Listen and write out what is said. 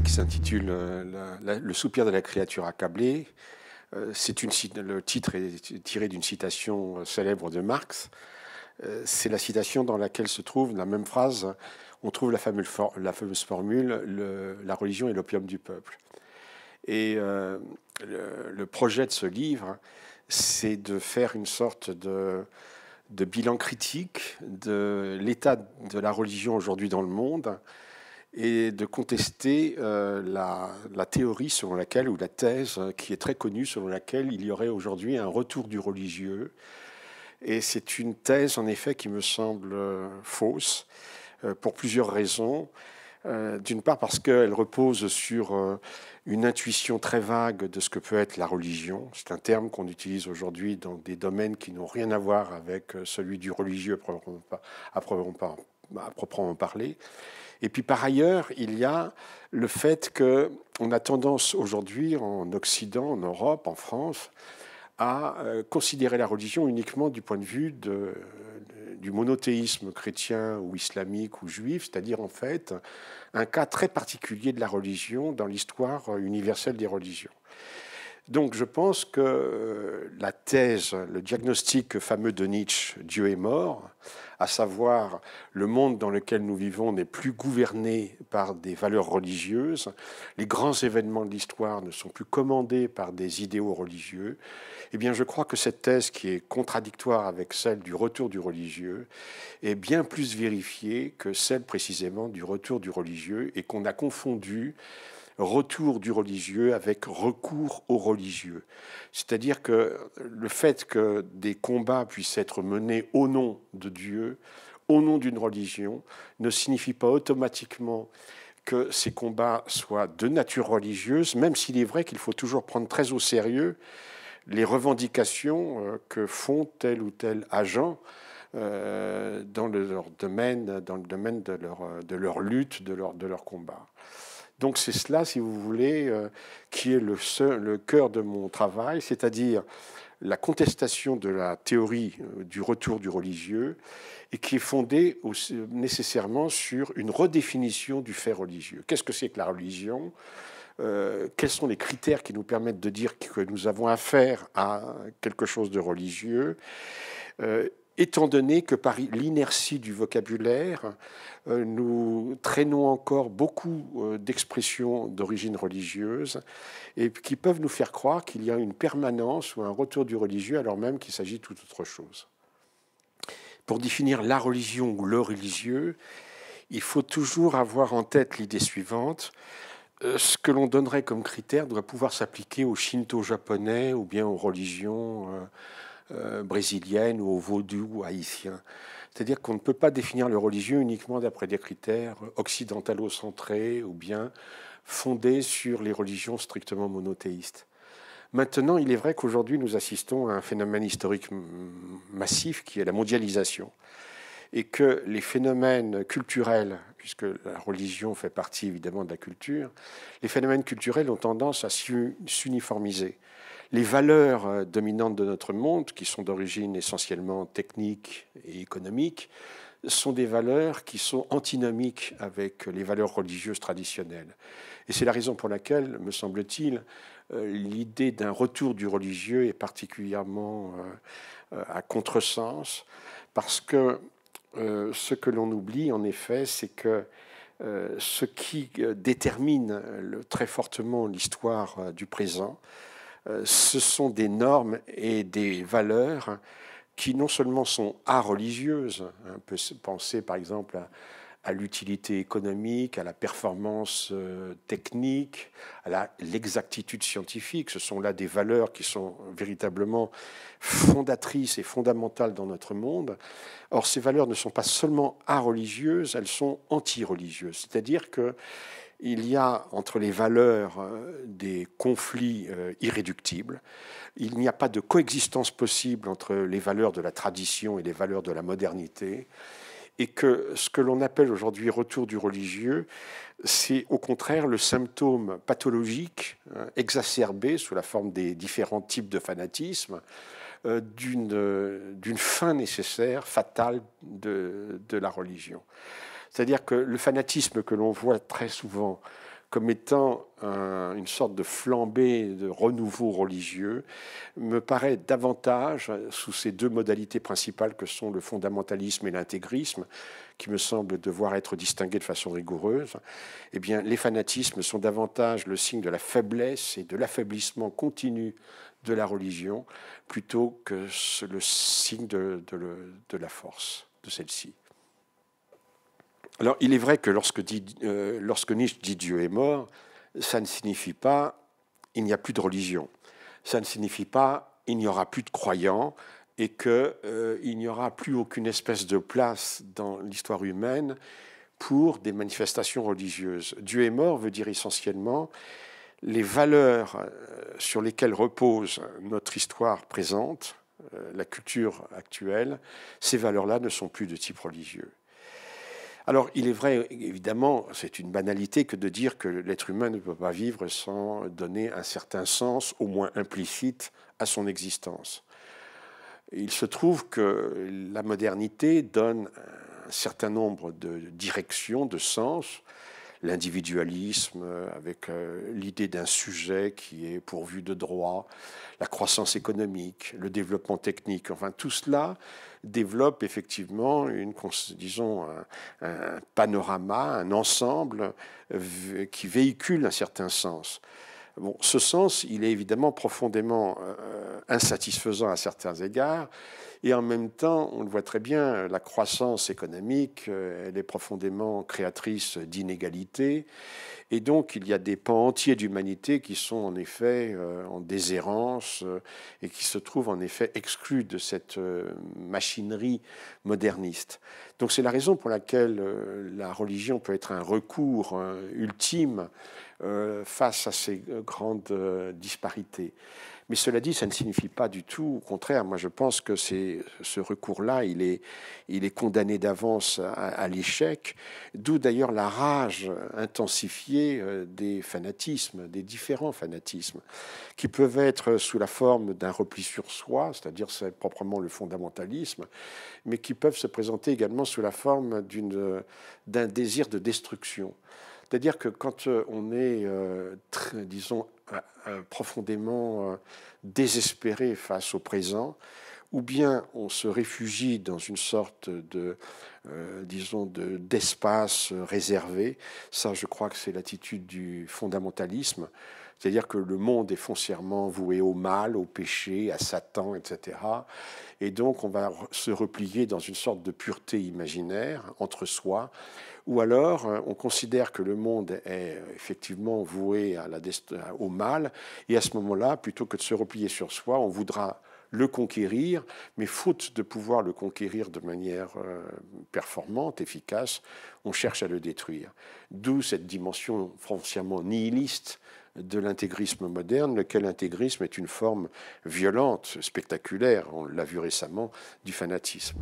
qui s'intitule euh, Le soupir de la créature accablée. Euh, c'est une, le titre est tiré d'une citation euh, célèbre de Marx. C'est la citation dans laquelle se trouve la même phrase. On trouve la fameuse, la fameuse formule La religion est l'opium du peuple. Et le, projet de ce livre, c'est de faire une sorte de, de bilan critique de l'état de la religion aujourd'hui dans le monde et de contester euh, la, théorie selon laquelle, ou la thèse euh, qui est très connue, selon laquelle il y aurait aujourd'hui un retour du religieux. Et c'est une thèse, en effet, qui me semble euh, fausse, pour plusieurs raisons. D'une part parce qu'elle repose sur une intuition très vague de ce que peut être la religion. C'est un terme qu'on utilise aujourd'hui dans des domaines qui n'ont rien à voir avec celui du religieux à proprement parler. Et puis par ailleurs, il y a le fait qu'on a tendance aujourd'hui en Occident, en Europe, en France, à euh, considérer la religion uniquement du point de vue du monothéisme chrétien ou islamique ou juif, c'est-à-dire en fait un cas très particulier de la religion dans l'histoire universelle des religions. Donc je pense que euh, la thèse, le diagnostic fameux de Nietzsche, Dieu est mort, à savoir le monde dans lequel nous vivons n'est plus gouverné par des valeurs religieuses, les grands événements de l'histoire ne sont plus commandés par des idéaux religieux, eh bien je crois que cette thèse qui est contradictoire avec celle du retour du religieux est bien plus vérifiée que celle précisément du retour du religieux et qu'on a confondu retour du religieux avec recours au religieux. C'est-à-dire que le fait que des combats puissent être menés au nom de Dieu, au nom d'une religion, ne signifie pas automatiquement que ces combats soient de nature religieuse, même s'il est vrai qu'il faut toujours prendre très au sérieux les revendications euh, que font tel ou tel agent euh, dans leur domaine, dans le domaine de leur, euh, de leur lutte, de de leur combat. Donc c'est cela, si vous voulez, euh, qui est le, cœur de mon travail, c'est-à-dire la contestation de la théorie euh, du retour du religieux et qui est fondée nécessairement sur une redéfinition du fait religieux. Qu'est-ce que c'est que la religion euh, quels sont les critères qui nous permettent de dire que nous avons affaire à quelque chose de religieux étant donné que par l'inertie du vocabulaire, euh, nous traînons encore beaucoup euh, d'expressions d'origine religieuse et qui peuvent nous faire croire qu'il y a une permanence ou un retour du religieux alors même qu'il s'agit de toute autre chose. Pour définir la religion ou le religieux, il faut toujours avoir en tête l'idée suivante. Euh, ce que l'on donnerait comme critère doit pouvoir s'appliquer au shinto japonais ou bien aux religions euh, brésilienne ou au vaudou haïtien. C'est-à-dire qu'on ne peut pas définir le religieux uniquement d'après des critères occidentalo-centrés ou bien fondés sur les religions strictement monothéistes. Maintenant, il est vrai qu'aujourd'hui, nous assistons à un phénomène historique massif qui est la mondialisation et que les phénomènes culturels, puisque la religion fait partie évidemment de la culture, les phénomènes culturels ont tendance à s'uniformiser les valeurs euh, dominantes de notre monde, qui sont d'origine essentiellement technique et économique, sont des valeurs qui sont antinomiques avec les valeurs religieuses traditionnelles. Et c'est la raison pour laquelle, me semble-t-il, euh, l'idée d'un retour du religieux est particulièrement euh, à contresens, parce que ce que l'on oublie, en effet, c'est que ce qui détermine très fortement l'histoire du présent, euh, ce sont des normes et des valeurs qui non seulement sont à-religieuses. Hein, on peut penser par exemple à à l'utilité économique, à la performance euh, technique, à l'exactitude scientifique. Ce sont là des valeurs qui sont véritablement fondatrices et fondamentales dans notre monde. Or, ces valeurs ne sont pas seulement a-religieuses, elles sont anti-religieuses. C'est-à-dire que il y a entre les valeurs euh, des conflits euh, irréductibles. Il n'y a pas de coexistence possible entre les valeurs de la tradition et les valeurs de la modernité et que ce que l'on appelle aujourd'hui retour du religieux, c'est au contraire le symptôme pathologique euh, exacerbé sous la forme des différents types de fanatisme euh, euh, d'une fin nécessaire, fatale de la religion. C'est-à-dire que le fanatisme que l'on voit très souvent comme étant une sorte de flambée de renouveau religieux, me paraît davantage sous ces deux modalités principales que sont le fondamentalisme et l'intégrisme, qui me semble devoir être distingués de façon rigoureuse. Eh bien, les fanatismes sont davantage le signe de la faiblesse et de l'affaiblissement continu de la religion, plutôt que le signe de la force de celle-ci. Alors, il est vrai que lorsque, euh, Nietzsche dit Dieu est mort, ça ne signifie pas il n'y a plus de religion. Ça ne signifie pas il n'y aura plus de croyants et qu'il euh, n'y aura plus aucune espèce de place dans l'histoire humaine pour des manifestations religieuses. Dieu est mort veut dire essentiellement les valeurs euh, sur lesquelles repose notre histoire présente, la culture actuelle, ces valeurs-là ne sont plus de type religieux. Alors, il est vrai, évidemment, c'est une banalité que de dire que l'être humain ne peut pas vivre sans donner un certain sens, au moins implicite, à son existence. Il se trouve que la modernité donne un certain nombre de directions, de sens, l'individualisme, euh, avec euh, l'idée d'un sujet qui est pourvu de droits, la croissance économique, le développement technique, enfin tout cela développe effectivement une, disons, un, un panorama, un ensemble qui véhicule un certain sens. Bon, ce sens, il est évidemment profondément euh, euh, insatisfaisant à certains égards, et en même temps, on le voit très bien, la croissance économique, euh, elle est profondément créatrice d'inégalités, et donc, il y a des pans entiers d'humanité qui sont en effet euh, en déshérence euh, et qui se trouvent en effet exclus de cette euh, machinerie moderniste. Donc, c'est la raison pour laquelle la religion peut être un recours ultime face à ces grandes disparités. Mais cela dit, ça ne signifie pas du tout, au contraire, moi je pense que ce recours-là, il est, il est condamné d'avance à, à l'échec, d'où d'ailleurs la rage intensifiée euh, des fanatismes, des différents fanatismes, qui peuvent être sous la forme d'un repli sur soi, c'est-à-dire c'est proprement le fondamentalisme, mais qui peuvent se présenter également sous la forme d'un désir de destruction. C'est-à-dire que quand euh, on est, euh, disons, euh, profondément désespéré face au présent, ou bien on se réfugie dans une sorte de, euh, disons, d'espace réservé. Ça, je crois que c'est l'attitude du fondamentalisme. C'est-à-dire que le monde est foncièrement voué au mal, au péché, à Satan, etc. Et donc on va se replier dans une sorte de pureté imaginaire entre soi. Ou alors euh, on considère que le monde est effectivement voué à la, au mal. Et à ce moment-là, plutôt que de se replier sur soi, on voudra le conquérir, mais faute de pouvoir le conquérir de manière euh, performante, efficace, on cherche à le détruire. D'où cette dimension franchement nihiliste de l'intégrisme moderne, lequel intégrisme est une forme violente, spectaculaire, on l'a vu récemment, du fanatisme.